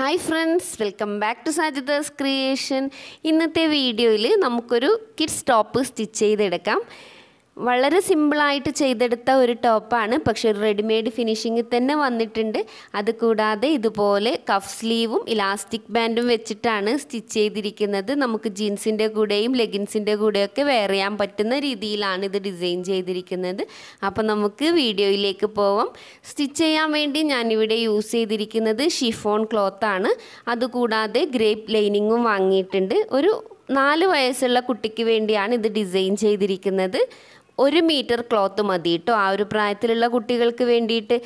hi friends welcome back to Sajida's creation ഇന്നത്തെ വീഡിയോയിൽ നമുക്കൊരു കിഡ്സ് ടോപ്പ് സ്റ്റിച്ച് ചെയ്തെടുക്കാം വളരെ സിമ്പിളായിട്ട് ചെയ്തെടുത്ത ഒരു ടോപ്പാണ് പക്ഷെ റെഡിമെയ്ഡ് ഫിനിഷിങ്ങിൽ തന്നെ വന്നിട്ടുണ്ട് അത് കൂടാതെ ഇതുപോലെ കഫ് സ്ലീവും ഇലാസ്റ്റിക് ബാൻഡും വെച്ചിട്ടാണ് സ്റ്റിച്ച് ചെയ്തിരിക്കുന്നത് നമുക്ക് ജീൻസിൻ്റെ കൂടെയും ലെഗിൻസിൻ്റെ കൂടെയൊക്കെ വെയർ ചെയ്യാൻ പറ്റുന്ന രീതിയിലാണ് ഇത് ഡിസൈൻ ചെയ്തിരിക്കുന്നത് അപ്പോൾ നമുക്ക് വീഡിയോയിലേക്ക് പോവാം സ്റ്റിച്ച് ചെയ്യാൻ വേണ്ടി ഞാനിവിടെ യൂസ് ചെയ്തിരിക്കുന്നത് ഷിഫോൺ ക്ലോത്താണ് അതുകൂടാതെ ഗ്രേപ്പ് ലൈനിങ്ങും വാങ്ങിയിട്ടുണ്ട് ഒരു നാല് വയസ്സുള്ള കുട്ടിക്ക് വേണ്ടിയാണ് ഇത് ഡിസൈൻ ചെയ്തിരിക്കുന്നത് ഒരു മീറ്റർ ക്ലോത്ത് മതി കേട്ടോ ആ ഒരു പ്രായത്തിലുള്ള കുട്ടികൾക്ക് വേണ്ടിയിട്ട്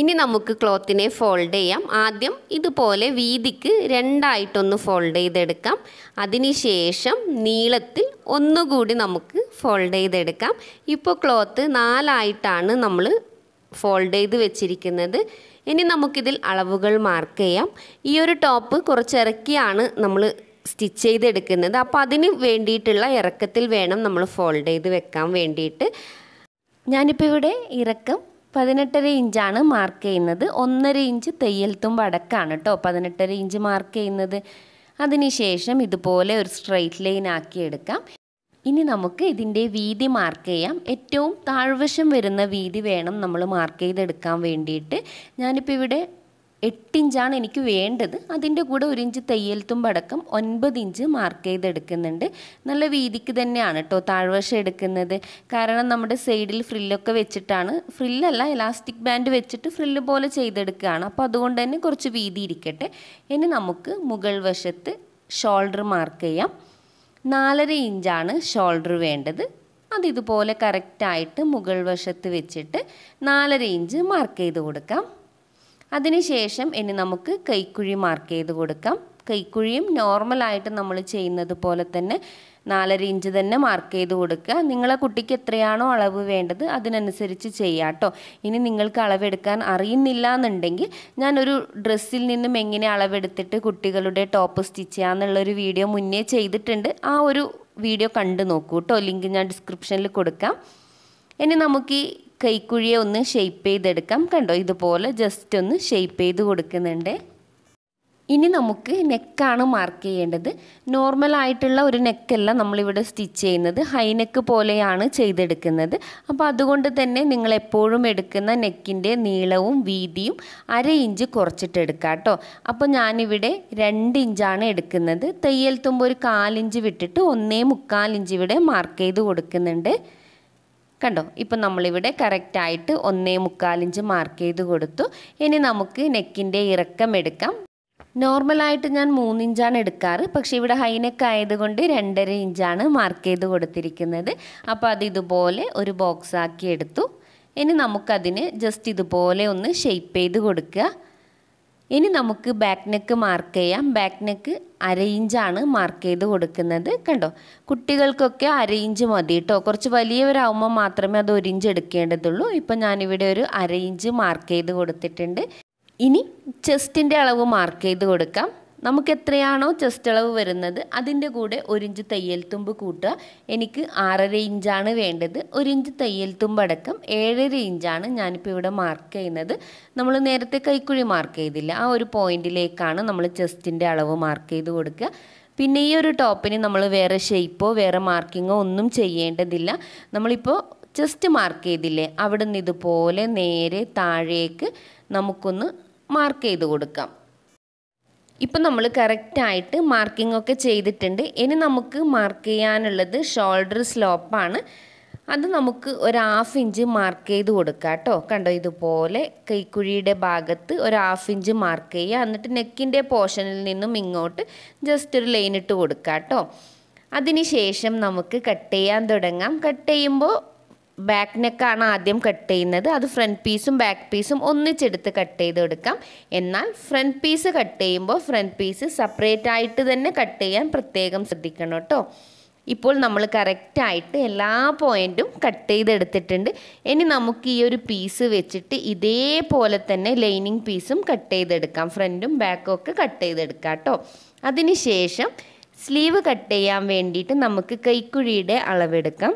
ഇനി നമുക്ക് ക്ലോത്തിനെ ഫോൾഡ് ചെയ്യാം ആദ്യം ഇതുപോലെ വീതിക്ക് രണ്ടായിട്ടൊന്ന് ഫോൾഡ് ചെയ്തെടുക്കാം അതിനുശേഷം നീളത്തിൽ ഒന്നുകൂടി നമുക്ക് ഫോൾഡ് ചെയ്തെടുക്കാം ഇപ്പോൾ ക്ലോത്ത് നാലായിട്ടാണ് നമ്മൾ ഫോൾഡ് ചെയ്ത് വെച്ചിരിക്കുന്നത് ഇനി നമുക്കിതിൽ അളവുകൾ മാർക്ക് ചെയ്യാം ഈ ഒരു ടോപ്പ് കുറച്ചിറക്കിയാണ് നമ്മൾ സ്റ്റിച്ച് ചെയ്തെടുക്കുന്നത് അപ്പോൾ അതിന് വേണ്ടിയിട്ടുള്ള ഇറക്കത്തിൽ വേണം നമ്മൾ ഫോൾഡ് ചെയ്ത് വെക്കാൻ വേണ്ടിയിട്ട് ഞാനിപ്പോൾ ഇവിടെ ഇറക്കം പതിനെട്ടര ഇഞ്ചാണ് മാർക്ക് ചെയ്യുന്നത് ഒന്നര ഇഞ്ച് തയ്യൽ തുമ്പ് അടക്കാണ് കേട്ടോ പതിനെട്ടര ഇഞ്ച് മാർക്ക് ചെയ്യുന്നത് അതിനുശേഷം ഇതുപോലെ ഒരു സ്ട്രെയിറ്റ് ലൈൻ ആക്കി എടുക്കാം ഇനി നമുക്ക് ഇതിൻ്റെ വീതി മാർക്ക് ചെയ്യാം ഏറ്റവും താഴ്വശം വരുന്ന വീതി വേണം നമ്മൾ മാർക്ക് ചെയ്തെടുക്കാൻ വേണ്ടിയിട്ട് ഞാനിപ്പോൾ ഇവിടെ എട്ടിഞ്ചാണ് എനിക്ക് വേണ്ടത് അതിൻ്റെ കൂടെ ഒരു ഇഞ്ച് തയ്യൽ തുമ്പടക്കം ഒൻപത് ഇഞ്ച് മാർക്ക് ചെയ്തെടുക്കുന്നുണ്ട് നല്ല വീതിക്ക് തന്നെയാണ് കേട്ടോ താഴ്വശം എടുക്കുന്നത് കാരണം നമ്മുടെ സൈഡിൽ ഫ്രില്ലൊക്കെ വെച്ചിട്ടാണ് ഫ്രില്ലല്ല ഇലാസ്റ്റിക് ബാൻഡ് വെച്ചിട്ട് ഫ്രില്ല് പോലെ ചെയ്തെടുക്കുകയാണ് അപ്പോൾ അതുകൊണ്ട് തന്നെ കുറച്ച് വീതി ഇരിക്കട്ടെ ഇനി നമുക്ക് മുകൾ വശത്ത് ഷോൾഡർ മാർക്ക് ചെയ്യാം നാലര ഇഞ്ചാണ് ഷോൾഡർ വേണ്ടത് അത് ഇതുപോലെ കറക്റ്റായിട്ട് മുകൾ വശത്ത് വെച്ചിട്ട് നാലര ഇഞ്ച് മാർക്ക് ചെയ്ത് കൊടുക്കാം അതിനുശേഷം ഇനി നമുക്ക് കൈക്കുഴി മാർക്ക് ചെയ്ത് കൊടുക്കാം കൈക്കുഴിയും നോർമലായിട്ട് നമ്മൾ ചെയ്യുന്നത് പോലെ തന്നെ നാലര ഇഞ്ച് തന്നെ മാർക്ക് ചെയ്ത് കൊടുക്കുക നിങ്ങളെ കുട്ടിക്ക് എത്രയാണോ അളവ് വേണ്ടത് അതിനനുസരിച്ച് ചെയ്യുക കേട്ടോ ഇനി നിങ്ങൾക്ക് അളവെടുക്കാൻ അറിയുന്നില്ല എന്നുണ്ടെങ്കിൽ ഞാനൊരു ഡ്രസ്സിൽ നിന്നും എങ്ങനെ അളവെടുത്തിട്ട് കുട്ടികളുടെ ടോപ്പ് സ്റ്റിച്ച് ചെയ്യുക എന്നുള്ളൊരു വീഡിയോ മുന്നേ ചെയ്തിട്ടുണ്ട് ആ ഒരു വീഡിയോ കണ്ടു നോക്കൂ കേട്ടോ ലിങ്ക് ഞാൻ ഡിസ്ക്രിപ്ഷനിൽ കൊടുക്കാം ഇനി നമുക്ക് ഈ കൈക്കുഴിയെ ഒന്ന് ഷെയ്പ്പ് ചെയ്തെടുക്കാം കണ്ടോ ഇതുപോലെ ജസ്റ്റ് ഒന്ന് ഷെയ്പ്പ് ചെയ്ത് കൊടുക്കുന്നുണ്ട് ഇനി നമുക്ക് നെക്കാണ് മാർക്ക് ചെയ്യേണ്ടത് നോർമലായിട്ടുള്ള ഒരു നെക്കല്ല നമ്മളിവിടെ സ്റ്റിച്ച് ചെയ്യുന്നത് ഹൈ നെക്ക് പോലെയാണ് ചെയ്തെടുക്കുന്നത് അപ്പോൾ അതുകൊണ്ട് തന്നെ നിങ്ങൾ എപ്പോഴും എടുക്കുന്ന നെക്കിൻ്റെ നീളവും വീതിയും അര ഇഞ്ച് കുറച്ചിട്ട് കേട്ടോ അപ്പോൾ ഞാനിവിടെ രണ്ട് ഇഞ്ചാണ് എടുക്കുന്നത് തയ്യൽ തുമ്പോൾ ഒരു കാലിഞ്ച് വിട്ടിട്ട് ഒന്നേ മുക്കാലിഞ്ച് ഇഞ്ച് ഇവിടെ മാർക്ക് ചെയ്ത് കൊടുക്കുന്നുണ്ട് കണ്ടോ ഇപ്പം നമ്മളിവിടെ കറക്റ്റായിട്ട് ഒന്നേ മുക്കാലിഞ്ച് മാർക്ക് ചെയ്ത് കൊടുത്തു ഇനി നമുക്ക് നെക്കിൻ്റെ ഇറക്കം എടുക്കാം നോർമലായിട്ട് ഞാൻ മൂന്നിഞ്ചാണ് എടുക്കാറ് പക്ഷേ ഇവിടെ ഹൈനെക്ക് ആയതുകൊണ്ട് രണ്ടര ഇഞ്ചാണ് മാർക്ക് ചെയ്ത് കൊടുത്തിരിക്കുന്നത് അപ്പോൾ അത് ഇതുപോലെ ഒരു ബോക്സാക്കി എടുത്തു ഇനി നമുക്കതിന് ജസ്റ്റ് ഇതുപോലെ ഒന്ന് ഷെയ്പ്പ് ചെയ്ത് കൊടുക്കുക ഇനി നമുക്ക് ബാക്ക് നെക്ക് മാർക്ക് ചെയ്യാം ബാക്ക് നെക്ക് അര ഇഞ്ചാണ് മാർക്ക് ചെയ്ത് കൊടുക്കുന്നത് കണ്ടോ കുട്ടികൾക്കൊക്കെ അര ഇഞ്ച് മതി കേട്ടോ കുറച്ച് വലിയവരാകുമ്പോൾ മാത്രമേ അത് ഒരിഞ്ച് ഇഞ്ച് എടുക്കേണ്ടതുള്ളൂ ഇപ്പം ഞാനിവിടെ ഒരു അര ഇഞ്ച് മാർക്ക് ചെയ്ത് കൊടുത്തിട്ടുണ്ട് ഇനി ചെസ്റ്റിൻ്റെ അളവ് മാർക്ക് ചെയ്ത് കൊടുക്കാം നമുക്ക് എത്രയാണോ ചെസ്റ്റ് അളവ് വരുന്നത് അതിൻ്റെ കൂടെ ഒരിഞ്ച് തയ്യൽ തുമ്പ് കൂട്ടുക എനിക്ക് ആറര ഇഞ്ചാണ് വേണ്ടത് ഒരിഞ്ച് തയ്യൽ തുമ്പടക്കം ഏഴര ഇഞ്ചാണ് ഞാനിപ്പോൾ ഇവിടെ മാർക്ക് ചെയ്യുന്നത് നമ്മൾ നേരത്തെ കൈക്കുഴി മാർക്ക് ചെയ്തില്ല ആ ഒരു പോയിന്റിലേക്കാണ് നമ്മൾ ചെസ്റ്റിൻ്റെ അളവ് മാർക്ക് ചെയ്ത് കൊടുക്കുക പിന്നെ ഈ ഒരു ടോപ്പിന് നമ്മൾ വേറെ ഷേപ്പോ വേറെ മാർക്കിങ്ങോ ഒന്നും ചെയ്യേണ്ടതില്ല നമ്മളിപ്പോൾ ചെസ്റ്റ് മാർക്ക് ചെയ്തില്ലേ അവിടുന്ന് ഇതുപോലെ നേരെ താഴേക്ക് നമുക്കൊന്ന് മാർക്ക് ചെയ്ത് കൊടുക്കാം ഇപ്പം നമ്മൾ കറക്റ്റായിട്ട് മാർക്കിംഗ് ഒക്കെ ചെയ്തിട്ടുണ്ട് ഇനി നമുക്ക് മാർക്ക് ചെയ്യാനുള്ളത് ഷോൾഡർ സ്ലോപ്പാണ് അത് നമുക്ക് ഒരു ഹാഫ് ഇഞ്ച് മാർക്ക് ചെയ്ത് കൊടുക്കുക കേട്ടോ കണ്ടോ ഇതുപോലെ കൈക്കുഴിയുടെ ഭാഗത്ത് ഒരു ഹാഫ് ഇഞ്ച് മാർക്ക് ചെയ്യുക എന്നിട്ട് നെക്കിൻ്റെ പോർഷനിൽ നിന്നും ഇങ്ങോട്ട് ജസ്റ്റ് ഒരു ലൈൻ ഇട്ട് കൊടുക്കുക കേട്ടോ അതിനുശേഷം നമുക്ക് കട്ട് ചെയ്യാൻ തുടങ്ങാം കട്ട് ചെയ്യുമ്പോൾ ബാക്ക് നെക്കാണ് ആദ്യം കട്ട് ചെയ്യുന്നത് അത് ഫ്രണ്ട് പീസും ബാക്ക് പീസും ഒന്നിച്ചെടുത്ത് കട്ട് ചെയ്ത് എടുക്കാം എന്നാൽ ഫ്രണ്ട് പീസ് കട്ട് ചെയ്യുമ്പോൾ ഫ്രണ്ട് പീസ് സെപ്പറേറ്റ് ആയിട്ട് തന്നെ കട്ട് ചെയ്യാൻ പ്രത്യേകം ശ്രദ്ധിക്കണം കേട്ടോ ഇപ്പോൾ നമ്മൾ കറക്റ്റായിട്ട് എല്ലാ പോയിൻറ്റും കട്ട് ചെയ്തെടുത്തിട്ടുണ്ട് ഇനി നമുക്ക് ഈ ഒരു പീസ് വെച്ചിട്ട് ഇതേപോലെ തന്നെ ലൈനിങ് പീസും കട്ട് ചെയ്തെടുക്കാം ഫ്രണ്ടും ബാക്കും ഒക്കെ കട്ട് ചെയ്തെടുക്കാം കേട്ടോ ശേഷം സ്ലീവ് കട്ട് ചെയ്യാൻ വേണ്ടിയിട്ട് നമുക്ക് കൈക്കുഴിയുടെ അളവെടുക്കാം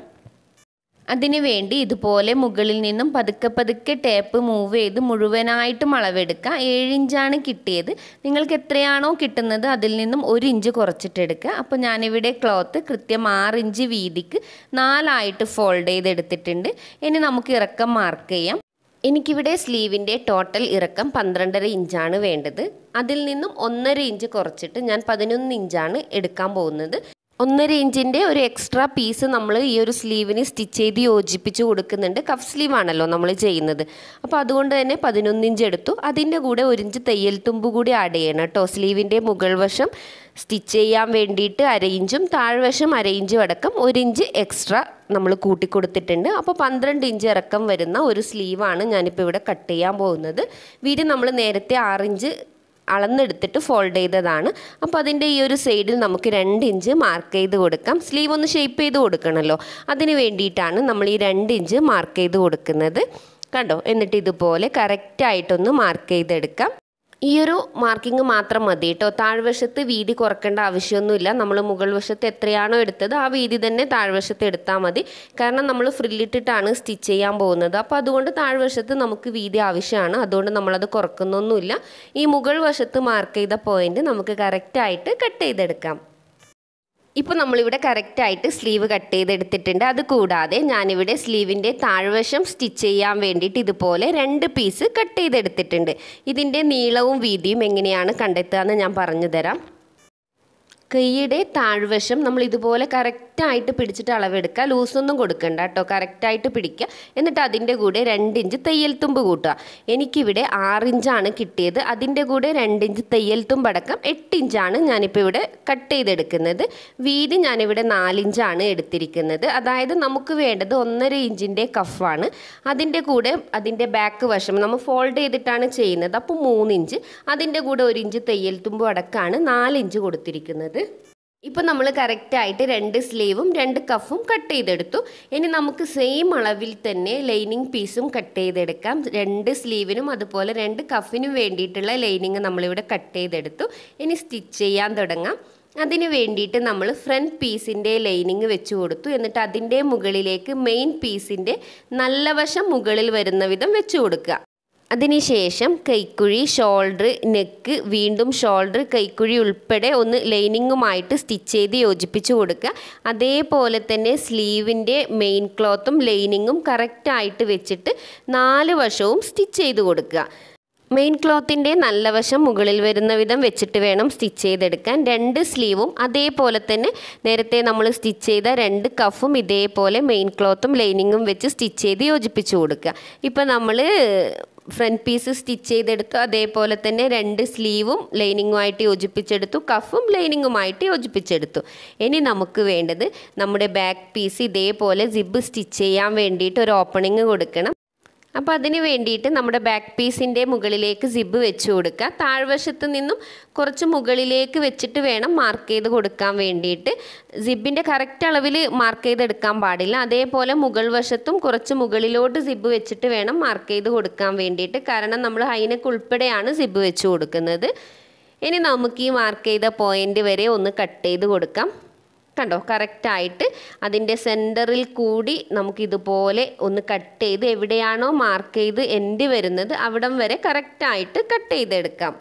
അതിനുവേണ്ടി ഇതുപോലെ മുകളിൽ നിന്നും പതുക്കെ പതുക്കെ ടേപ്പ് മൂവ് ചെയ്ത് മുഴുവനായിട്ടും അളവെടുക്കുക ഏഴിഞ്ചാണ് കിട്ടിയത് നിങ്ങൾക്ക് എത്രയാണോ കിട്ടുന്നത് അതിൽ നിന്നും ഒരു ഇഞ്ച് കുറച്ചിട്ടെടുക്കുക അപ്പോൾ ഞാനിവിടെ ക്ലോത്ത് കൃത്യം ആറിഞ്ച് ഇഞ്ച് വീതിക്ക് നാലായിട്ട് ഫോൾഡ് ചെയ്തെടുത്തിട്ടുണ്ട് ഇനി നമുക്ക് ഇറക്കം മാർക്ക് ചെയ്യാം എനിക്കിവിടെ സ്ലീവിൻ്റെ ടോട്ടൽ ഇറക്കം പന്ത്രണ്ടര ഇഞ്ചാണ് വേണ്ടത് അതിൽ നിന്നും ഒന്നര ഇഞ്ച് കുറച്ചിട്ട് ഞാൻ പതിനൊന്ന് ഇഞ്ചാണ് എടുക്കാൻ പോകുന്നത് ഒന്നര ഇഞ്ചിൻ്റെ ഒരു എക്സ്ട്രാ പീസ് നമ്മൾ ഈ ഒരു സ്ലീവിന് സ്റ്റിച്ച് ചെയ്ത് യോജിപ്പിച്ച് കൊടുക്കുന്നുണ്ട് കഫ് സ്ലീവാണല്ലോ നമ്മൾ ചെയ്യുന്നത് അപ്പോൾ അതുകൊണ്ട് തന്നെ പതിനൊന്നിഞ്ച് ഇഞ്ച് എടുത്തു അതിൻ്റെ കൂടെ ഒരു ഇഞ്ച് തയ്യൽ തുമ്പ് കൂടി ആഡ് ചെയ്യണം കേട്ടോ സ്ലീവിൻ്റെ മുകൾ വശം സ്റ്റിച്ച് ചെയ്യാൻ വേണ്ടിയിട്ട് അര ഇഞ്ചും താഴ്വശം അര ഇഞ്ചും അടക്കം ഒരു ഇഞ്ച് എക്സ്ട്രാ നമ്മൾ കൂട്ടിക്കൊടുത്തിട്ടുണ്ട് അപ്പോൾ പന്ത്രണ്ട് ഇഞ്ച് ഇറക്കം വരുന്ന ഒരു സ്ലീവാണ് ഞാനിപ്പോൾ ഇവിടെ കട്ട് ചെയ്യാൻ പോകുന്നത് വീര് നമ്മൾ നേരത്തെ ആറിഞ്ച് അളന്നെടുത്തിട്ട് ഫോൾഡ് ചെയ്തതാണ് അപ്പോൾ അതിൻ്റെ ഈ ഒരു സൈഡിൽ നമുക്ക് രണ്ട് ഇഞ്ച് മാർക്ക് ചെയ്ത് കൊടുക്കാം സ്ലീവ് ഒന്ന് ഷേപ്പ് ചെയ്ത് കൊടുക്കണമല്ലോ അതിന് വേണ്ടിയിട്ടാണ് നമ്മൾ ഈ രണ്ട് ഇഞ്ച് മാർക്ക് ചെയ്ത് കൊടുക്കുന്നത് കണ്ടോ എന്നിട്ട് ഇതുപോലെ കറക്റ്റായിട്ടൊന്ന് മാർക്ക് ചെയ്തെടുക്കാം ഈ ഒരു മാർക്കിംഗ് മാത്രം മതി കേട്ടോ താഴ്വശത്ത് വീതി കുറക്കേണ്ട ആവശ്യമൊന്നുമില്ല നമ്മൾ മുകൾ വശത്ത് എത്രയാണോ എടുത്തത് ആ വീതി തന്നെ താഴ്വശത്ത് എടുത്താൽ മതി കാരണം നമ്മൾ ഫ്രില്ലിട്ടിട്ടാണ് സ്റ്റിച്ച് ചെയ്യാൻ പോകുന്നത് അപ്പോൾ അതുകൊണ്ട് താഴ്വശത്ത് നമുക്ക് വീതി ആവശ്യമാണ് അതുകൊണ്ട് നമ്മളത് കുറക്കുന്നൊന്നുമില്ല ഈ മുകൾ വശത്ത് മാർക്ക് ചെയ്ത പോയിൻറ്റ് നമുക്ക് കറക്റ്റായിട്ട് കട്ട് ചെയ്തെടുക്കാം ഇപ്പോൾ നമ്മളിവിടെ കറക്റ്റായിട്ട് സ്ലീവ് കട്ട് ചെയ്തെടുത്തിട്ടുണ്ട് അത് കൂടാതെ ഞാനിവിടെ സ്ലീവിൻ്റെ താഴ്വശം സ്റ്റിച്ച് ചെയ്യാൻ വേണ്ടിയിട്ട് ഇതുപോലെ രണ്ട് പീസ് കട്ട് ചെയ്തെടുത്തിട്ടുണ്ട് ഇതിൻ്റെ നീളവും വീതിയും എങ്ങനെയാണ് കണ്ടെത്തുക എന്ന് ഞാൻ പറഞ്ഞു തരാം കൈയുടെ താഴ്വശം നമ്മൾ ഇതുപോലെ കറക്റ്റായിട്ട് പിടിച്ചിട്ട് അളവെടുക്കുക ലൂസൊന്നും കൊടുക്കണ്ട കേട്ടോ കറക്റ്റായിട്ട് പിടിക്കുക എന്നിട്ട് അതിൻ്റെ കൂടെ രണ്ടിഞ്ച് തുമ്പ് കൂട്ടുക എനിക്കിവിടെ ആറിഞ്ചാണ് കിട്ടിയത് അതിൻ്റെ കൂടെ രണ്ടിഞ്ച് തുമ്പ് അടക്കം എട്ടിഞ്ചാണ് ഞാനിപ്പോൾ ഇവിടെ കട്ട് ചെയ്തെടുക്കുന്നത് വീതി ഞാനിവിടെ നാലിഞ്ചാണ് എടുത്തിരിക്കുന്നത് അതായത് നമുക്ക് വേണ്ടത് ഒന്നര ഇഞ്ചിൻ്റെ കഫാണ് അതിൻ്റെ കൂടെ അതിൻ്റെ ബാക്ക് വശം നമ്മൾ ഫോൾഡ് ചെയ്തിട്ടാണ് ചെയ്യുന്നത് അപ്പോൾ മൂന്നിഞ്ച് അതിൻ്റെ കൂടെ ഒരു ഇഞ്ച് തുമ്പ് അടക്കമാണ് നാലിഞ്ച് കൊടുത്തിരിക്കുന്നത് കൊടുക്കുന്നത് ഇപ്പോൾ നമ്മൾ കറക്റ്റായിട്ട് രണ്ട് സ്ലീവും രണ്ട് കഫും കട്ട് ചെയ്തെടുത്തു ഇനി നമുക്ക് സെയിം അളവിൽ തന്നെ ലൈനിങ് പീസും കട്ട് ചെയ്തെടുക്കാം രണ്ട് സ്ലീവിനും അതുപോലെ രണ്ട് കഫിനും വേണ്ടിയിട്ടുള്ള ലൈനിങ് നമ്മളിവിടെ കട്ട് ചെയ്തെടുത്തു ഇനി സ്റ്റിച്ച് ചെയ്യാൻ തുടങ്ങാം അതിന് വേണ്ടിയിട്ട് നമ്മൾ ഫ്രണ്ട് പീസിൻ്റെ ലൈനിങ് വെച്ച് കൊടുത്തു എന്നിട്ട് അതിൻ്റെ മുകളിലേക്ക് മെയിൻ പീസിൻ്റെ നല്ല വശം മുകളിൽ വരുന്ന വിധം വെച്ച് കൊടുക്കുക അതിനുശേഷം കൈക്കുഴി ഷോൾഡർ നെക്ക് വീണ്ടും ഷോൾഡർ കൈക്കുഴി ഉൾപ്പെടെ ഒന്ന് ലൈനിങ്ങുമായിട്ട് സ്റ്റിച്ച് ചെയ്ത് യോജിപ്പിച്ച് കൊടുക്കുക അതേപോലെ തന്നെ സ്ലീവിൻ്റെ മെയിൻ ക്ലോത്തും ലൈനിങ്ങും കറക്റ്റായിട്ട് വെച്ചിട്ട് നാല് വശവും സ്റ്റിച്ച് ചെയ്ത് കൊടുക്കുക മെയിൻ ക്ലോത്തിൻ്റെ നല്ല വശം മുകളിൽ വരുന്ന വിധം വെച്ചിട്ട് വേണം സ്റ്റിച്ച് ചെയ്തെടുക്കാൻ രണ്ട് സ്ലീവും അതേപോലെ തന്നെ നേരത്തെ നമ്മൾ സ്റ്റിച്ച് ചെയ്ത രണ്ട് കഫും ഇതേപോലെ മെയിൻ ക്ലോത്തും ലൈനിങ്ങും വെച്ച് സ്റ്റിച്ച് ചെയ്ത് യോജിപ്പിച്ച് കൊടുക്കുക ഇപ്പം നമ്മൾ ഫ്രണ്ട് പീസ് സ്റ്റിച്ച് ചെയ്തെടുത്തു അതേപോലെ തന്നെ രണ്ട് സ്ലീവും ലൈനിങ്ങുമായിട്ട് യോജിപ്പിച്ചെടുത്തു കഫും ലൈനിങ്ങുമായിട്ട് യോജിപ്പിച്ചെടുത്തു ഇനി നമുക്ക് വേണ്ടത് നമ്മുടെ ബാക്ക് പീസ് ഇതേപോലെ ജിബ് സ്റ്റിച്ച് ചെയ്യാൻ വേണ്ടിയിട്ട് ഒരു ഓപ്പണിങ് കൊടുക്കണം അപ്പോൾ അതിന് വേണ്ടിയിട്ട് നമ്മുടെ ബാക്ക് പീസിൻ്റെ മുകളിലേക്ക് സിബ് വെച്ച് കൊടുക്കുക താഴ്വശത്ത് നിന്നും കുറച്ച് മുകളിലേക്ക് വെച്ചിട്ട് വേണം മാർക്ക് ചെയ്ത് കൊടുക്കാൻ വേണ്ടിയിട്ട് സിബിൻ്റെ കറക്റ്റ് അളവിൽ മാർക്ക് ചെയ്തെടുക്കാൻ പാടില്ല അതേപോലെ മുകൾ വശത്തും കുറച്ച് മുകളിലോട്ട് സിബ് വെച്ചിട്ട് വേണം മാർക്ക് ചെയ്ത് കൊടുക്കാൻ വേണ്ടിയിട്ട് കാരണം നമ്മൾ ഹൈനക്ക് ഉൾപ്പെടെയാണ് സിബ് വെച്ച് കൊടുക്കുന്നത് ഇനി നമുക്ക് ഈ മാർക്ക് ചെയ്ത പോയിൻ്റ് വരെ ഒന്ന് കട്ട് ചെയ്ത് കൊടുക്കാം കണ്ടോ കറക്റ്റായിട്ട് അതിൻ്റെ സെൻറ്ററിൽ കൂടി നമുക്കിതുപോലെ ഒന്ന് കട്ട് ചെയ്ത് എവിടെയാണോ മാർക്ക് ചെയ്ത് എൻഡ് വരുന്നത് അവിടം വരെ കറക്റ്റായിട്ട് കട്ട് ചെയ്തെടുക്കാം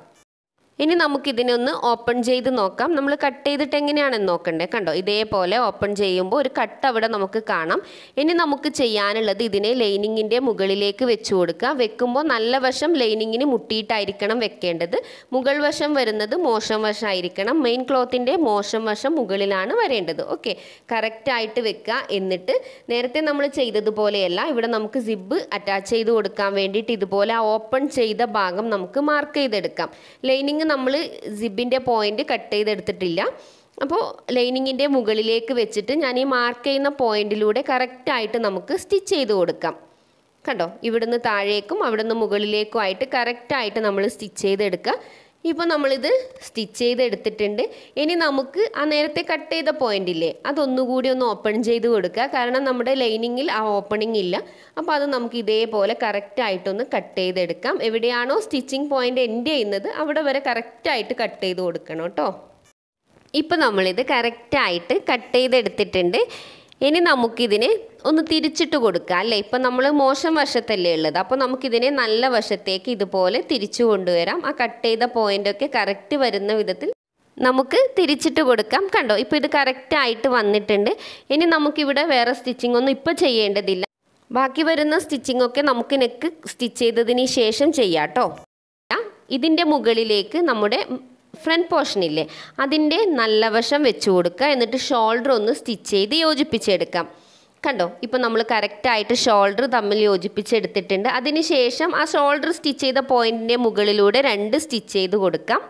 ഇനി നമുക്കിതിനെ ഒന്ന് ഓപ്പൺ ചെയ്ത് നോക്കാം നമ്മൾ കട്ട് ചെയ്തിട്ട് എങ്ങനെയാണെന്ന് നോക്കണ്ടേ കണ്ടോ ഇതേപോലെ ഓപ്പൺ ചെയ്യുമ്പോൾ ഒരു കട്ട് അവിടെ നമുക്ക് കാണാം ഇനി നമുക്ക് ചെയ്യാനുള്ളത് ഇതിനെ ലൈനിങ്ങിൻ്റെ മുകളിലേക്ക് വെച്ച് കൊടുക്കുക വെക്കുമ്പോൾ നല്ല വശം ലൈനിങ്ങിന് മുട്ടിയിട്ടായിരിക്കണം വെക്കേണ്ടത് മുകൾ വശം വരുന്നത് മോശം വശമായിരിക്കണം മെയിൻ ക്ലോത്തിൻ്റെ മോശം വശം മുകളിലാണ് വരേണ്ടത് ഓക്കെ കറക്റ്റായിട്ട് വെക്കുക എന്നിട്ട് നേരത്തെ നമ്മൾ ചെയ്തതുപോലെയല്ല ഇവിടെ നമുക്ക് സിബ് അറ്റാച്ച് ചെയ്ത് കൊടുക്കാൻ വേണ്ടിയിട്ട് ഇതുപോലെ ആ ഓപ്പൺ ചെയ്ത ഭാഗം നമുക്ക് മാർക്ക് ചെയ്തെടുക്കാം ലൈനിങ് ലൈനിങ് നമ്മൾ സിബിൻ്റെ പോയിൻ്റ് കട്ട് ചെയ്തെടുത്തിട്ടില്ല അപ്പോൾ ലൈനിങ്ങിൻ്റെ മുകളിലേക്ക് വെച്ചിട്ട് ഞാൻ ഈ മാർക്ക് ചെയ്യുന്ന പോയിന്റിലൂടെ കറക്റ്റായിട്ട് നമുക്ക് സ്റ്റിച്ച് ചെയ്ത് കൊടുക്കാം കണ്ടോ ഇവിടുന്ന് താഴേക്കും അവിടുന്ന് മുകളിലേക്കും ആയിട്ട് കറക്റ്റായിട്ട് നമ്മൾ സ്റ്റിച്ച് ചെയ്തെടുക്കുക ഇപ്പോൾ നമ്മളിത് സ്റ്റിച്ച് ചെയ്ത് എടുത്തിട്ടുണ്ട് ഇനി നമുക്ക് ആ നേരത്തെ കട്ട് ചെയ്ത പോയിന്റ് ഇല്ലേ അതൊന്നുകൂടി ഒന്ന് ഓപ്പൺ ചെയ്ത് കൊടുക്കുക കാരണം നമ്മുടെ ലൈനിങ്ങിൽ ആ ഓപ്പണിംഗ് ഇല്ല അപ്പോൾ അത് നമുക്ക് ഇതേപോലെ കറക്റ്റായിട്ടൊന്ന് കട്ട് ചെയ്തെടുക്കാം എവിടെയാണോ സ്റ്റിച്ചിങ് പോയിന്റ് എൻഡ് ചെയ്യുന്നത് അവിടെ വരെ കറക്റ്റായിട്ട് കട്ട് ചെയ്ത് കൊടുക്കണം കേട്ടോ ഇപ്പോൾ നമ്മളിത് കറക്റ്റായിട്ട് കട്ട് ചെയ്തെടുത്തിട്ടുണ്ട് ഇനി നമുക്കിതിനെ ഒന്ന് തിരിച്ചിട്ട് കൊടുക്കുക അല്ലേ ഇപ്പം നമ്മൾ മോശം വശത്തല്ലേ ഉള്ളത് അപ്പോൾ നമുക്കിതിനെ നല്ല വശത്തേക്ക് ഇതുപോലെ തിരിച്ചു കൊണ്ടുവരാം ആ കട്ട് ചെയ്ത പോയിൻ്റൊക്കെ കറക്റ്റ് വരുന്ന വിധത്തിൽ നമുക്ക് തിരിച്ചിട്ട് കൊടുക്കാം കണ്ടോ ഇപ്പോൾ ഇത് കറക്റ്റ് ആയിട്ട് വന്നിട്ടുണ്ട് ഇനി നമുക്കിവിടെ വേറെ സ്റ്റിച്ചിങ് ഒന്നും ഇപ്പോൾ ചെയ്യേണ്ടതില്ല ബാക്കി വരുന്ന സ്റ്റിച്ചിങ് ഒക്കെ നമുക്ക് നെക്ക് സ്റ്റിച്ച് ചെയ്തതിന് ശേഷം ചെയ്യാം കേട്ടോ ഇതിൻ്റെ മുകളിലേക്ക് നമ്മുടെ ഫ്രണ്ട് ഇല്ലേ അതിൻ്റെ നല്ല വശം വെച്ച് കൊടുക്കുക എന്നിട്ട് ഷോൾഡർ ഒന്ന് സ്റ്റിച്ച് ചെയ്ത് യോജിപ്പിച്ചെടുക്കാം കണ്ടോ ഇപ്പോൾ നമ്മൾ കറക്റ്റായിട്ട് ഷോൾഡർ തമ്മിൽ യോജിപ്പിച്ചെടുത്തിട്ടുണ്ട് ശേഷം ആ ഷോൾഡർ സ്റ്റിച്ച് ചെയ്ത പോയിൻറ്റിൻ്റെ മുകളിലൂടെ രണ്ട് സ്റ്റിച്ച് ചെയ്ത് കൊടുക്കാം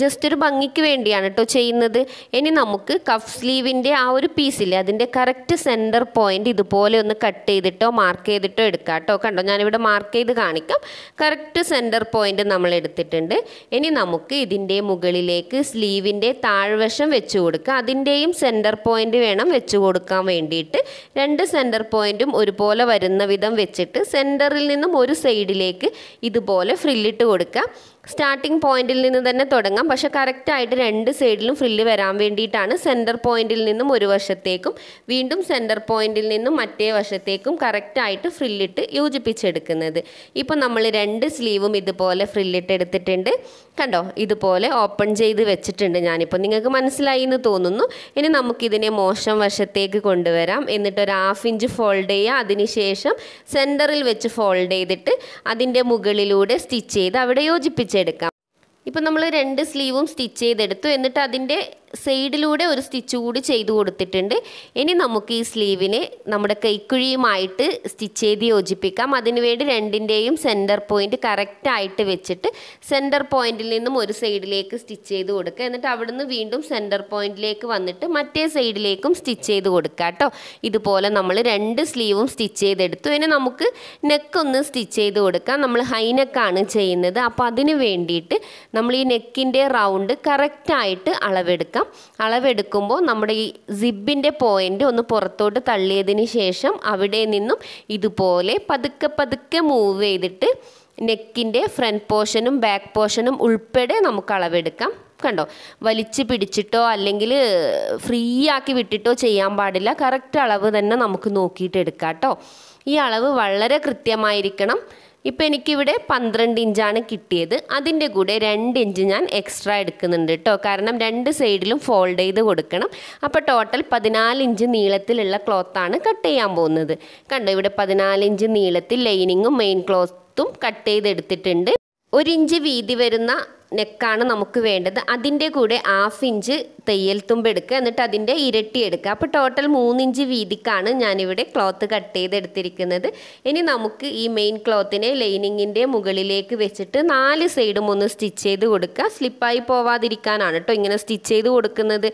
ജസ്റ്റ് ഒരു ഭംഗിക്ക് വേണ്ടിയാണ് കേട്ടോ ചെയ്യുന്നത് ഇനി നമുക്ക് കഫ് സ്ലീവിൻ്റെ ആ ഒരു പീസിൽ അതിൻ്റെ കറക്റ്റ് സെൻറ്റർ പോയിൻ്റ് ഇതുപോലെ ഒന്ന് കട്ട് ചെയ്തിട്ടോ മാർക്ക് ചെയ്തിട്ടോ എടുക്കാം കേട്ടോ കണ്ടോ ഞാനിവിടെ മാർക്ക് ചെയ്ത് കാണിക്കാം കറക്റ്റ് സെൻറ്റർ പോയിൻ്റ് നമ്മൾ എടുത്തിട്ടുണ്ട് ഇനി നമുക്ക് ഇതിൻ്റെ മുകളിലേക്ക് സ്ലീവിൻ്റെ താഴ്വശം വെച്ച് കൊടുക്കുക അതിൻ്റെയും സെൻറ്റർ പോയിൻ്റ് വേണം വെച്ച് കൊടുക്കാൻ വേണ്ടിയിട്ട് രണ്ട് സെൻറ്റർ പോയിൻറ്റും ഒരുപോലെ വരുന്ന വിധം വെച്ചിട്ട് സെൻറ്ററിൽ നിന്നും ഒരു സൈഡിലേക്ക് ഇതുപോലെ ഫ്രില്ലിട്ട് കൊടുക്കുക സ്റ്റാർട്ടിംഗ് പോയിന്റിൽ നിന്ന് തന്നെ തുടങ്ങാം പക്ഷെ കറക്റ്റായിട്ട് രണ്ട് സൈഡിലും ഫ്രില്ല് വരാൻ വേണ്ടിയിട്ടാണ് സെൻറ്റർ പോയിന്റിൽ നിന്നും ഒരു വശത്തേക്കും വീണ്ടും സെൻറ്റർ പോയിന്റിൽ നിന്നും മറ്റേ വശത്തേക്കും കറക്റ്റായിട്ട് ഫ്രില്ലിട്ട് യോജിപ്പിച്ചെടുക്കുന്നത് ഇപ്പോൾ നമ്മൾ രണ്ട് സ്ലീവും ഇതുപോലെ ഫ്രില്ലിട്ട് എടുത്തിട്ടുണ്ട് കണ്ടോ ഇതുപോലെ ഓപ്പൺ ചെയ്ത് വെച്ചിട്ടുണ്ട് ഞാനിപ്പോൾ നിങ്ങൾക്ക് മനസ്സിലായി എന്ന് തോന്നുന്നു ഇനി നമുക്കിതിനെ മോശം വശത്തേക്ക് കൊണ്ടുവരാം എന്നിട്ട് ഒരു ഹാഫ് ഇഞ്ച് ഫോൾഡ് ചെയ്യുക അതിനുശേഷം സെൻറ്ററിൽ വെച്ച് ഫോൾഡ് ചെയ്തിട്ട് അതിൻ്റെ മുകളിലൂടെ സ്റ്റിച്ച് ചെയ്ത് അവിടെ യോജിപ്പിച്ച് സ്റ്റിച്ചെടുക്കാം ഇപ്പം നമ്മൾ രണ്ട് സ്ലീവും സ്റ്റിച്ച് ചെയ്തെടുത്തു എന്നിട്ട് അതിൻ്റെ സൈഡിലൂടെ ഒരു സ്റ്റിച്ച് കൂടി ചെയ്തു കൊടുത്തിട്ടുണ്ട് ഇനി നമുക്ക് ഈ സ്ലീവിന് നമ്മുടെ കൈക്കുഴിയുമായിട്ട് സ്റ്റിച്ച് ചെയ്ത് യോജിപ്പിക്കാം അതിനുവേണ്ടി രണ്ടിൻ്റെയും സെൻറ്റർ പോയിൻ്റ് കറക്റ്റായിട്ട് വെച്ചിട്ട് സെൻറ്റർ പോയിൻറ്റിൽ നിന്നും ഒരു സൈഡിലേക്ക് സ്റ്റിച്ച് ചെയ്ത് കൊടുക്കുക എന്നിട്ട് അവിടുന്ന് വീണ്ടും സെൻറ്റർ പോയിൻറ്റിലേക്ക് വന്നിട്ട് മറ്റേ സൈഡിലേക്കും സ്റ്റിച്ച് ചെയ്ത് കൊടുക്കുക കേട്ടോ ഇതുപോലെ നമ്മൾ രണ്ട് സ്ലീവും സ്റ്റിച്ച് ചെയ്തെടുത്തു ഇനി നമുക്ക് നെക്ക് ഒന്ന് സ്റ്റിച്ച് ചെയ്ത് കൊടുക്കാം നമ്മൾ ഹൈനെക്കാണ് ചെയ്യുന്നത് അപ്പോൾ അതിന് വേണ്ടിയിട്ട് നമ്മൾ ഈ നെക്കിൻ്റെ റൗണ്ട് കറക്റ്റായിട്ട് അളവെടുക്കാം എടുക്കാം അളവെടുക്കുമ്പോൾ നമ്മുടെ ഈ സിബിൻ്റെ പോയിൻ്റ് ഒന്ന് പുറത്തോട്ട് തള്ളിയതിന് ശേഷം അവിടെ നിന്നും ഇതുപോലെ പതുക്കെ പതുക്കെ മൂവ് ചെയ്തിട്ട് നെക്കിൻ്റെ ഫ്രണ്ട് പോർഷനും ബാക്ക് പോർഷനും ഉൾപ്പെടെ നമുക്ക് അളവെടുക്കാം കണ്ടോ വലിച്ച് പിടിച്ചിട്ടോ അല്ലെങ്കിൽ ഫ്രീ ആക്കി വിട്ടിട്ടോ ചെയ്യാൻ പാടില്ല കറക്റ്റ് അളവ് തന്നെ നമുക്ക് നോക്കിയിട്ട് എടുക്കാം കേട്ടോ ഈ അളവ് വളരെ കൃത്യമായിരിക്കണം ഇപ്പോൾ എനിക്കിവിടെ പന്ത്രണ്ട് ഇഞ്ചാണ് കിട്ടിയത് അതിൻ്റെ കൂടെ രണ്ട് ഇഞ്ച് ഞാൻ എക്സ്ട്രാ എടുക്കുന്നുണ്ട് കേട്ടോ കാരണം രണ്ട് സൈഡിലും ഫോൾഡ് ചെയ്ത് കൊടുക്കണം അപ്പോൾ ടോട്ടൽ പതിനാല് ഇഞ്ച് നീളത്തിലുള്ള ക്ലോത്താണ് കട്ട് ചെയ്യാൻ പോകുന്നത് കണ്ടോ ഇവിടെ പതിനാല് ഇഞ്ച് നീളത്തിൽ ലൈനിങ്ങും മെയിൻ ക്ലോത്തും കട്ട് ചെയ്തെടുത്തിട്ടുണ്ട് ഒരു ഇഞ്ച് വീതി വരുന്ന നെക്കാണ് നമുക്ക് വേണ്ടത് അതിൻ്റെ കൂടെ ഹാഫ് ഇഞ്ച് തയ്യൽ തുമ്പ് എടുക്കുക എന്നിട്ട് അതിൻ്റെ ഇരട്ടി എടുക്കുക അപ്പോൾ ടോട്ടൽ മൂന്നിഞ്ച് വീതിക്കാണ് ഞാനിവിടെ ക്ലോത്ത് കട്ട് ചെയ്തെടുത്തിരിക്കുന്നത് ഇനി നമുക്ക് ഈ മെയിൻ ക്ലോത്തിനെ ലൈനിങ്ങിൻ്റെ മുകളിലേക്ക് വെച്ചിട്ട് നാല് സൈഡും ഒന്ന് സ്റ്റിച്ച് ചെയ്ത് കൊടുക്കുക സ്ലിപ്പായി പോവാതിരിക്കാനാണ് കേട്ടോ ഇങ്ങനെ സ്റ്റിച്ച് ചെയ്ത് കൊടുക്കുന്നത്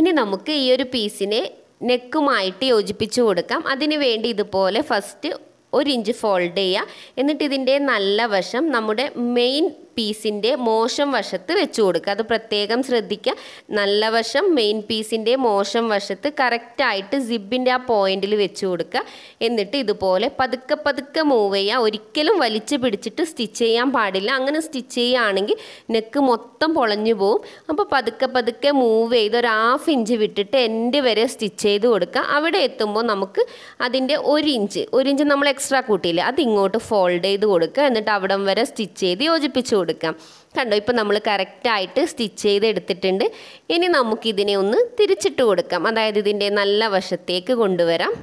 ഇനി നമുക്ക് ഈ ഒരു പീസിനെ നെക്കുമായിട്ട് യോജിപ്പിച്ച് കൊടുക്കാം അതിന് വേണ്ടി ഇതുപോലെ ഫസ്റ്റ് ഒരു ഇഞ്ച് ഫോൾഡ് ചെയ്യുക എന്നിട്ട് ഇതിൻ്റെ നല്ല വശം നമ്മുടെ മെയിൻ പീസിൻ്റെ മോശം വശത്ത് വെച്ച് കൊടുക്കുക അത് പ്രത്യേകം ശ്രദ്ധിക്കുക നല്ല വശം മെയിൻ പീസിൻ്റെ മോശം വശത്ത് കറക്റ്റായിട്ട് സിബിൻ്റെ ആ പോയിന്റിൽ വെച്ച് കൊടുക്കുക എന്നിട്ട് ഇതുപോലെ പതുക്കെ പതുക്കെ മൂവ് ചെയ്യുക ഒരിക്കലും വലിച്ചു പിടിച്ചിട്ട് സ്റ്റിച്ച് ചെയ്യാൻ പാടില്ല അങ്ങനെ സ്റ്റിച്ച് ചെയ്യുകയാണെങ്കിൽ നെക്ക് മൊത്തം പൊളഞ്ഞു പോവും അപ്പോൾ പതുക്കെ പതുക്കെ മൂവ് ചെയ്ത് ഒരു ഹാഫ് ഇഞ്ച് വിട്ടിട്ട് എൻ്റെ വരെ സ്റ്റിച്ച് ചെയ്ത് കൊടുക്കുക അവിടെ എത്തുമ്പോൾ നമുക്ക് അതിൻ്റെ ഒരു ഇഞ്ച് ഒരു ഇഞ്ച് നമ്മൾ എക്സ്ട്രാ കൂട്ടിയില്ല അത് ഇങ്ങോട്ട് ഫോൾഡ് ചെയ്ത് കൊടുക്കുക എന്നിട്ട് അവിടം വരെ സ്റ്റിച്ച് ചെയ്ത് യോജിപ്പിച്ചു കൊടുക്കാം കണ്ടോ ഇപ്പം നമ്മൾ കറക്റ്റായിട്ട് സ്റ്റിച്ച് ചെയ്ത് എടുത്തിട്ടുണ്ട് ഇനി നമുക്കിതിനെ ഒന്ന് തിരിച്ചിട്ട് കൊടുക്കാം അതായത് ഇതിൻ്റെ നല്ല വശത്തേക്ക് കൊണ്ടുവരാം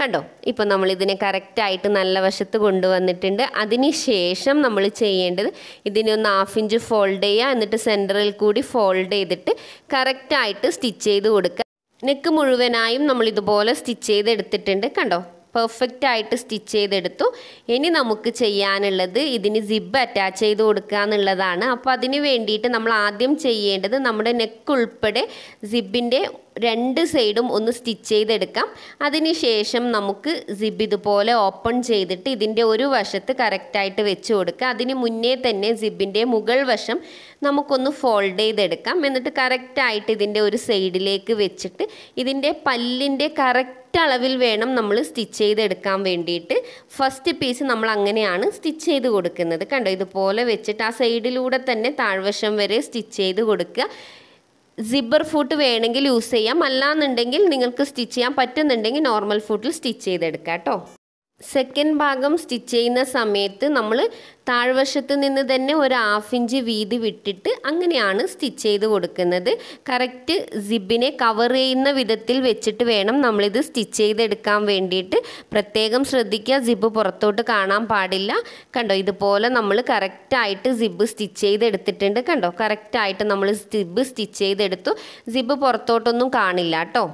കണ്ടോ ഇപ്പോൾ നമ്മളിതിനെ കറക്റ്റായിട്ട് നല്ല വശത്ത് കൊണ്ടുവന്നിട്ടുണ്ട് അതിന് ശേഷം നമ്മൾ ചെയ്യേണ്ടത് ഇതിനെ ഒന്ന് ഹാഫ് ഇഞ്ച് ഫോൾഡ് ചെയ്യുക എന്നിട്ട് സെൻറ്ററിൽ കൂടി ഫോൾഡ് ചെയ്തിട്ട് കറക്റ്റായിട്ട് സ്റ്റിച്ച് ചെയ്ത് കൊടുക്കുക നെക്ക് മുഴുവനായും നമ്മൾ ഇതുപോലെ സ്റ്റിച്ച് ചെയ്ത് എടുത്തിട്ടുണ്ട് കണ്ടോ പെർഫെക്റ്റ് ആയിട്ട് സ്റ്റിച്ച് ചെയ്തെടുത്തു ഇനി നമുക്ക് ചെയ്യാനുള്ളത് ഇതിന് സിബ് അറ്റാച്ച് ചെയ്ത് കൊടുക്കുക എന്നുള്ളതാണ് അപ്പോൾ അതിന് വേണ്ടിയിട്ട് നമ്മൾ ആദ്യം ചെയ്യേണ്ടത് നമ്മുടെ നെക്ക് ഉൾപ്പെടെ സിബിൻ്റെ രണ്ട് സൈഡും ഒന്ന് സ്റ്റിച്ച് ചെയ്തെടുക്കാം അതിനുശേഷം നമുക്ക് സിബ് ഇതുപോലെ ഓപ്പൺ ചെയ്തിട്ട് ഇതിൻ്റെ ഒരു വശത്ത് കറക്റ്റായിട്ട് വെച്ച് കൊടുക്കുക അതിന് മുന്നേ തന്നെ സിബിൻ്റെ മുകൾ വശം നമുക്കൊന്ന് ഫോൾഡ് ചെയ്തെടുക്കാം എന്നിട്ട് കറക്റ്റായിട്ട് ഇതിൻ്റെ ഒരു സൈഡിലേക്ക് വെച്ചിട്ട് ഇതിൻ്റെ പല്ലിൻ്റെ കറക്റ്റ് അളവിൽ വേണം നമ്മൾ സ്റ്റിച്ച് ചെയ്തെടുക്കാൻ വേണ്ടിയിട്ട് ഫസ്റ്റ് പീസ് നമ്മൾ അങ്ങനെയാണ് സ്റ്റിച്ച് ചെയ്ത് കൊടുക്കുന്നത് കണ്ടോ ഇതുപോലെ വെച്ചിട്ട് ആ സൈഡിലൂടെ തന്നെ താഴ്വശം വരെ സ്റ്റിച്ച് ചെയ്ത് കൊടുക്കുക സിബർ ഫൂട്ട് വേണമെങ്കിൽ യൂസ് ചെയ്യാം അല്ലാന്നുണ്ടെങ്കിൽ നിങ്ങൾക്ക് സ്റ്റിച്ച് ചെയ്യാൻ പറ്റുന്നുണ്ടെങ്കിൽ നോർമൽ ഫൂട്ടിൽ സ്റ്റിച്ച് ചെയ്തെടുക്കാം കേട്ടോ സെക്കൻഡ് ഭാഗം സ്റ്റിച്ച് ചെയ്യുന്ന സമയത്ത് നമ്മൾ താഴ്വശത്ത് നിന്ന് തന്നെ ഒരു ഹാഫ് ഇഞ്ച് വീതി വിട്ടിട്ട് അങ്ങനെയാണ് സ്റ്റിച്ച് ചെയ്ത് കൊടുക്കുന്നത് കറക്റ്റ് സിബിനെ കവർ ചെയ്യുന്ന വിധത്തിൽ വെച്ചിട്ട് വേണം നമ്മളിത് സ്റ്റിച്ച് ചെയ്തെടുക്കാൻ വേണ്ടിയിട്ട് പ്രത്യേകം ശ്രദ്ധിക്കുക സിബ് പുറത്തോട്ട് കാണാൻ പാടില്ല കണ്ടോ ഇതുപോലെ നമ്മൾ കറക്റ്റായിട്ട് സിബ് സ്റ്റിച്ച് ചെയ്തെടുത്തിട്ടുണ്ട് കണ്ടോ കറക്റ്റായിട്ട് നമ്മൾ സിബ് സ്റ്റിച്ച് ചെയ്തെടുത്തു സിബ് പുറത്തോട്ടൊന്നും കാണില്ല കേട്ടോ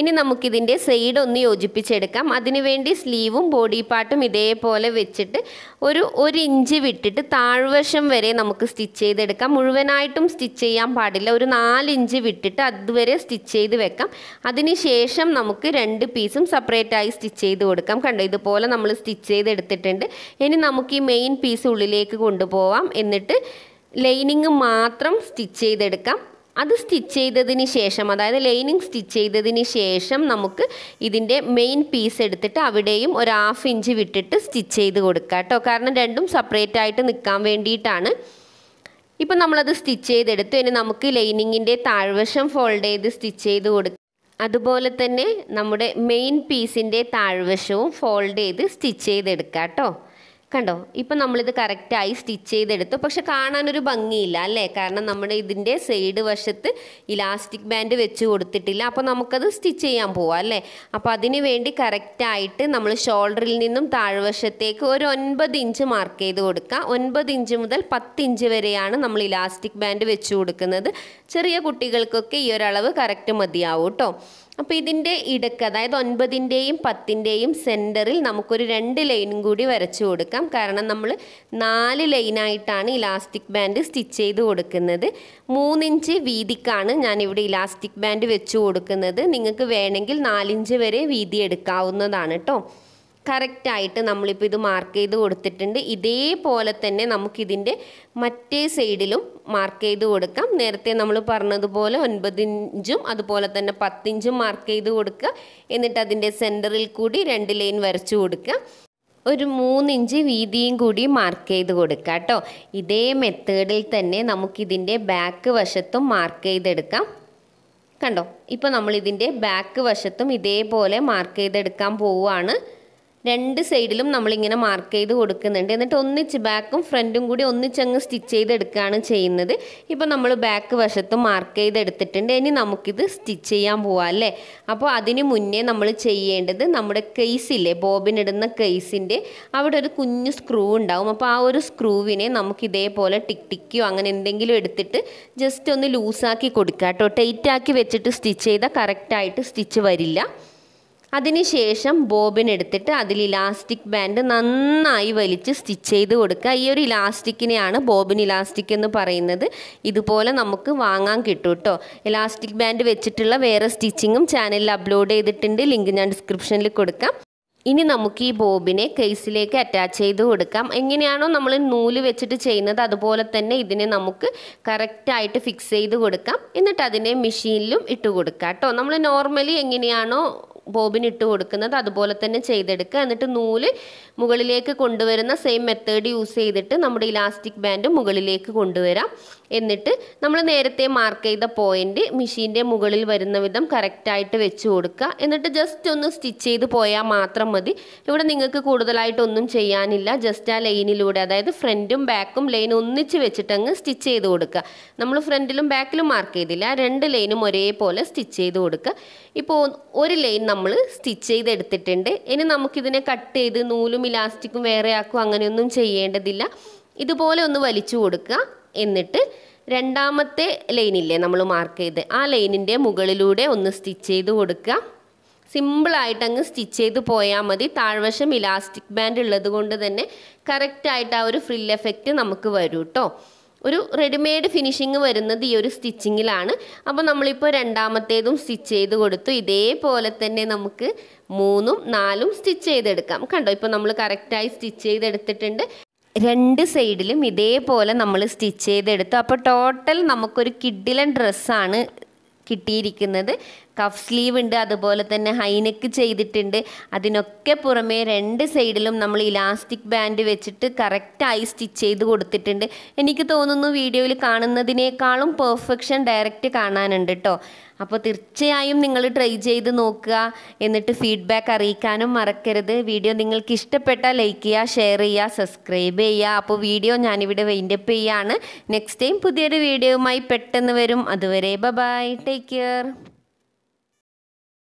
ഇനി നമുക്കിതിൻ്റെ സൈഡ് ഒന്ന് യോജിപ്പിച്ചെടുക്കാം അതിനുവേണ്ടി സ്ലീവും ബോഡി പാർട്ടും ഇതേപോലെ വെച്ചിട്ട് ഒരു ഒരു ഇഞ്ച് വിട്ടിട്ട് താഴ്വശം വരെ നമുക്ക് സ്റ്റിച്ച് ചെയ്തെടുക്കാം മുഴുവനായിട്ടും സ്റ്റിച്ച് ചെയ്യാൻ പാടില്ല ഒരു നാലിഞ്ച് വിട്ടിട്ട് അതുവരെ സ്റ്റിച്ച് ചെയ്ത് വെക്കാം അതിനുശേഷം നമുക്ക് രണ്ട് പീസും ആയി സ്റ്റിച്ച് ചെയ്ത് കൊടുക്കാം കണ്ടോ ഇതുപോലെ നമ്മൾ സ്റ്റിച്ച് ചെയ്തെടുത്തിട്ടുണ്ട് ഇനി നമുക്ക് ഈ മെയിൻ പീസ് ഉള്ളിലേക്ക് കൊണ്ടുപോവാം എന്നിട്ട് ലൈനിങ് മാത്രം സ്റ്റിച്ച് ചെയ്തെടുക്കാം അത് സ്റ്റിച്ച് ചെയ്തതിന് ശേഷം അതായത് ലൈനിങ് സ്റ്റിച്ച് ചെയ്തതിന് ശേഷം നമുക്ക് ഇതിൻ്റെ മെയിൻ പീസ് എടുത്തിട്ട് അവിടെയും ഒരു ഹാഫ് ഇഞ്ച് വിട്ടിട്ട് സ്റ്റിച്ച് ചെയ്ത് കൊടുക്കുക കേട്ടോ കാരണം രണ്ടും സെപ്പറേറ്റ് ആയിട്ട് നിൽക്കാൻ വേണ്ടിയിട്ടാണ് ഇപ്പം നമ്മളത് സ്റ്റിച്ച് ചെയ്തെടുത്തു ഇനി നമുക്ക് ലൈനിങ്ങിൻ്റെ താഴ്വശം ഫോൾഡ് ചെയ്ത് സ്റ്റിച്ച് ചെയ്ത് കൊടുക്കുക അതുപോലെ തന്നെ നമ്മുടെ മെയിൻ പീസിൻ്റെ താഴ്വശവും ഫോൾഡ് ചെയ്ത് സ്റ്റിച്ച് ചെയ്തെടുക്കാം കേട്ടോ കണ്ടോ ഇപ്പം നമ്മളിത് കറക്റ്റായി സ്റ്റിച്ച് ചെയ്തെടുത്തു പക്ഷെ കാണാനൊരു ഭംഗിയില്ല അല്ലേ കാരണം നമ്മൾ ഇതിൻ്റെ സൈഡ് വശത്ത് ഇലാസ്റ്റിക് ബാൻഡ് വെച്ച് കൊടുത്തിട്ടില്ല അപ്പോൾ നമുക്കത് സ്റ്റിച്ച് ചെയ്യാൻ പോവാം അല്ലേ അപ്പോൾ അതിന് വേണ്ടി കറക്റ്റായിട്ട് നമ്മൾ ഷോൾഡറിൽ നിന്നും താഴ്വശത്തേക്ക് ഒരു ഒൻപത് ഇഞ്ച് മാർക്ക് ചെയ്ത് കൊടുക്കുക ഒൻപത് ഇഞ്ച് മുതൽ പത്ത് ഇഞ്ച് വരെയാണ് നമ്മൾ ഇലാസ്റ്റിക് ബാൻഡ് വെച്ച് കൊടുക്കുന്നത് ചെറിയ കുട്ടികൾക്കൊക്കെ ഈ ഒരളവ് കറക്റ്റ് മതിയാവും കേട്ടോ അപ്പോൾ ഇതിൻ്റെ ഇടക്ക് അതായത് ഒൻപതിൻ്റെയും പത്തിൻ്റെയും സെൻറ്ററിൽ നമുക്കൊരു രണ്ട് ലൈനും കൂടി വരച്ചു കൊടുക്കാം കാരണം നമ്മൾ നാല് ലൈനായിട്ടാണ് ഇലാസ്റ്റിക് ബാൻഡ് സ്റ്റിച്ച് ചെയ്ത് കൊടുക്കുന്നത് മൂന്നിഞ്ച് വീതിക്കാണ് ഞാനിവിടെ ഇലാസ്റ്റിക് ബാൻഡ് വെച്ച് കൊടുക്കുന്നത് നിങ്ങൾക്ക് വേണമെങ്കിൽ നാലിഞ്ച് വരെ വീതി എടുക്കാവുന്നതാണ് കേട്ടോ കറക്റ്റായിട്ട് നമ്മളിപ്പോൾ ഇത് മാർക്ക് ചെയ്ത് കൊടുത്തിട്ടുണ്ട് ഇതേപോലെ തന്നെ നമുക്കിതിൻ്റെ മറ്റേ സൈഡിലും മാർക്ക് ചെയ്ത് കൊടുക്കാം നേരത്തെ നമ്മൾ പറഞ്ഞതുപോലെ ഒൻപതിഞ്ചും അതുപോലെ തന്നെ പത്തിഞ്ചും മാർക്ക് ചെയ്ത് കൊടുക്കുക എന്നിട്ട് അതിൻ്റെ സെൻറ്ററിൽ കൂടി രണ്ട് ലൈൻ വരച്ചു കൊടുക്കുക ഒരു മൂന്നിഞ്ച് വീതിയും കൂടി മാർക്ക് ചെയ്ത് കൊടുക്കുക കേട്ടോ ഇതേ മെത്തേഡിൽ തന്നെ നമുക്കിതിൻ്റെ ബാക്ക് വശത്തും മാർക്ക് ചെയ്തെടുക്കാം കണ്ടോ ഇപ്പോൾ നമ്മളിതിൻ്റെ ബാക്ക് വശത്തും ഇതേപോലെ മാർക്ക് ചെയ്തെടുക്കാൻ പോവുകയാണ് രണ്ട് സൈഡിലും നമ്മളിങ്ങനെ മാർക്ക് ചെയ്ത് കൊടുക്കുന്നുണ്ട് എന്നിട്ട് ഒന്നിച്ച് ബാക്കും ഫ്രണ്ടും കൂടി ഒന്നിച്ചങ്ങ് സ്റ്റിച്ച് ചെയ്തെടുക്കുകയാണ് ചെയ്യുന്നത് ഇപ്പോൾ നമ്മൾ ബാക്ക് വശത്തും മാർക്ക് ചെയ്തെടുത്തിട്ടുണ്ട് ഇനി നമുക്കിത് സ്റ്റിച്ച് ചെയ്യാൻ പോവാം അല്ലേ അപ്പോൾ അതിന് മുന്നേ നമ്മൾ ചെയ്യേണ്ടത് നമ്മുടെ കേസില്ലേ ബോബിൻ ഇടുന്ന കേസിൻ്റെ അവിടെ ഒരു കുഞ്ഞു സ്ക്രൂ ഉണ്ടാവും അപ്പോൾ ആ ഒരു സ്ക്രൂവിനെ നമുക്ക് ഇതേപോലെ ടിക് ടിക്കിയോ അങ്ങനെ എന്തെങ്കിലും എടുത്തിട്ട് ജസ്റ്റ് ഒന്ന് ലൂസാക്കി കൊടുക്കാം കേട്ടോ ടൈറ്റാക്കി വെച്ചിട്ട് സ്റ്റിച്ച് ചെയ്താൽ കറക്റ്റായിട്ട് സ്റ്റിച്ച് വരില്ല അതിനുശേഷം ബോബിൻ എടുത്തിട്ട് അതിൽ ഇലാസ്റ്റിക് ബാൻഡ് നന്നായി വലിച്ച് സ്റ്റിച്ച് ചെയ്ത് കൊടുക്കുക ഈ ഒരു ഇലാസ്റ്റിക്കിനെയാണ് ബോബിൻ ഇലാസ്റ്റിക് എന്ന് പറയുന്നത് ഇതുപോലെ നമുക്ക് വാങ്ങാൻ കിട്ടും കേട്ടോ ഇലാസ്റ്റിക് ബാൻഡ് വെച്ചിട്ടുള്ള വേറെ സ്റ്റിച്ചിങ്ങും ചാനലിൽ അപ്ലോഡ് ചെയ്തിട്ടുണ്ട് ലിങ്ക് ഞാൻ ഡിസ്ക്രിപ്ഷനിൽ കൊടുക്കാം ഇനി നമുക്ക് ഈ ബോബിനെ കേസിലേക്ക് അറ്റാച്ച് ചെയ്ത് കൊടുക്കാം എങ്ങനെയാണോ നമ്മൾ നൂല് വെച്ചിട്ട് ചെയ്യുന്നത് അതുപോലെ തന്നെ ഇതിനെ നമുക്ക് കറക്റ്റായിട്ട് ഫിക്സ് ചെയ്ത് കൊടുക്കാം എന്നിട്ട് അതിനെ മെഷീനിലും ഇട്ട് കൊടുക്കാം കേട്ടോ നമ്മൾ നോർമലി എങ്ങനെയാണോ ബോബിന് ഇട്ട് കൊടുക്കുന്നത് അതുപോലെ തന്നെ ചെയ്തെടുക്കുക എന്നിട്ട് നൂല് മുകളിലേക്ക് കൊണ്ടുവരുന്ന സെയിം മെത്തേഡ് യൂസ് ചെയ്തിട്ട് നമ്മുടെ ഇലാസ്റ്റിക് ബാൻഡ് മുകളിലേക്ക് കൊണ്ടുവരാം എന്നിട്ട് നമ്മൾ നേരത്തെ മാർക്ക് ചെയ്ത പോയിന്റ് മെഷീൻ്റെ മുകളിൽ വരുന്ന വിധം കറക്റ്റായിട്ട് വെച്ച് കൊടുക്കുക എന്നിട്ട് ജസ്റ്റ് ഒന്ന് സ്റ്റിച്ച് ചെയ്ത് പോയാൽ മാത്രം മതി ഇവിടെ നിങ്ങൾക്ക് കൂടുതലായിട്ടൊന്നും ചെയ്യാനില്ല ജസ്റ്റ് ആ ലൈനിലൂടെ അതായത് ഫ്രണ്ടും ബാക്കും ലൈൻ ഒന്നിച്ച് വെച്ചിട്ടങ്ങ് സ്റ്റിച്ച് ചെയ്ത് കൊടുക്കുക നമ്മൾ ഫ്രണ്ടിലും ബാക്കിലും മാർക്ക് ചെയ്തില്ല രണ്ട് ലൈനും ഒരേപോലെ സ്റ്റിച്ച് ചെയ്ത് കൊടുക്കുക ഇപ്പോൾ ഒരു ലൈൻ നമ്മൾ സ്റ്റിച്ച് ചെയ്തെടുത്തിട്ടുണ്ട് ഇനി നമുക്കിതിനെ കട്ട് ചെയ്ത് നൂലും നൂലും ഇലാസ്റ്റിക്കും വേറെ ആക്കും അങ്ങനെയൊന്നും ചെയ്യേണ്ടതില്ല ഇതുപോലെ ഒന്ന് വലിച്ചു കൊടുക്കുക എന്നിട്ട് രണ്ടാമത്തെ ലൈനില്ലേ നമ്മൾ മാർക്ക് ചെയ്ത് ആ ലൈനിൻ്റെ മുകളിലൂടെ ഒന്ന് സ്റ്റിച്ച് ചെയ്ത് കൊടുക്കുക സിമ്പിളായിട്ട് അങ്ങ് സ്റ്റിച്ച് ചെയ്ത് പോയാൽ മതി താഴ്വശം ഇലാസ്റ്റിക് ബാൻഡ് ഉള്ളത് കൊണ്ട് തന്നെ കറക്റ്റായിട്ട് ആ ഒരു ഫ്രിൽ എഫക്റ്റ് നമുക്ക് വരും കേട്ടോ ഒരു റെഡിമെയ്ഡ് ഫിനിഷിങ് വരുന്നത് ഈ ഒരു സ്റ്റിച്ചിങ്ങിലാണ് അപ്പോൾ നമ്മളിപ്പോൾ രണ്ടാമത്തേതും സ്റ്റിച്ച് ചെയ്ത് കൊടുത്തു ഇതേപോലെ തന്നെ നമുക്ക് മൂന്നും നാലും സ്റ്റിച്ച് ചെയ്തെടുക്കാം കണ്ടോ ഇപ്പോൾ നമ്മൾ കറക്റ്റായി സ്റ്റിച്ച് ചെയ്തെടുത്തിട്ടുണ്ട് രണ്ട് സൈഡിലും ഇതേപോലെ നമ്മൾ സ്റ്റിച്ച് ചെയ്തെടുത്തു അപ്പോൾ ടോട്ടൽ നമുക്കൊരു കിഡിലൻ ഡ്രസ്സാണ് കിട്ടിയിരിക്കുന്നത് കഫ് സ്ലീവ് ഉണ്ട് അതുപോലെ തന്നെ ഹൈനെക്ക് ചെയ്തിട്ടുണ്ട് അതിനൊക്കെ പുറമേ രണ്ട് സൈഡിലും നമ്മൾ ഇലാസ്റ്റിക് ബാൻഡ് വെച്ചിട്ട് കറക്റ്റായി സ്റ്റിച്ച് ചെയ്ത് കൊടുത്തിട്ടുണ്ട് എനിക്ക് തോന്നുന്നു വീഡിയോയിൽ കാണുന്നതിനേക്കാളും പെർഫെക്ഷൻ ഡയറക്റ്റ് കാണാനുണ്ട് കേട്ടോ അപ്പോൾ തീർച്ചയായും നിങ്ങൾ ട്രൈ ചെയ്ത് നോക്കുക എന്നിട്ട് ഫീഡ്ബാക്ക് അറിയിക്കാനും മറക്കരുത് വീഡിയോ നിങ്ങൾക്ക് ഇഷ്ടപ്പെട്ടാൽ ലൈക്ക് ചെയ്യുക ഷെയർ ചെയ്യുക സബ്സ്ക്രൈബ് ചെയ്യുക അപ്പോൾ വീഡിയോ ഞാനിവിടെ വെയിൻഡപ്പ് ചെയ്യുകയാണ് നെക്സ്റ്റ് ടൈം പുതിയൊരു വീഡിയോയുമായി പെട്ടെന്ന് വരും അതുവരെ ബൈ ടേക്ക് കെയർ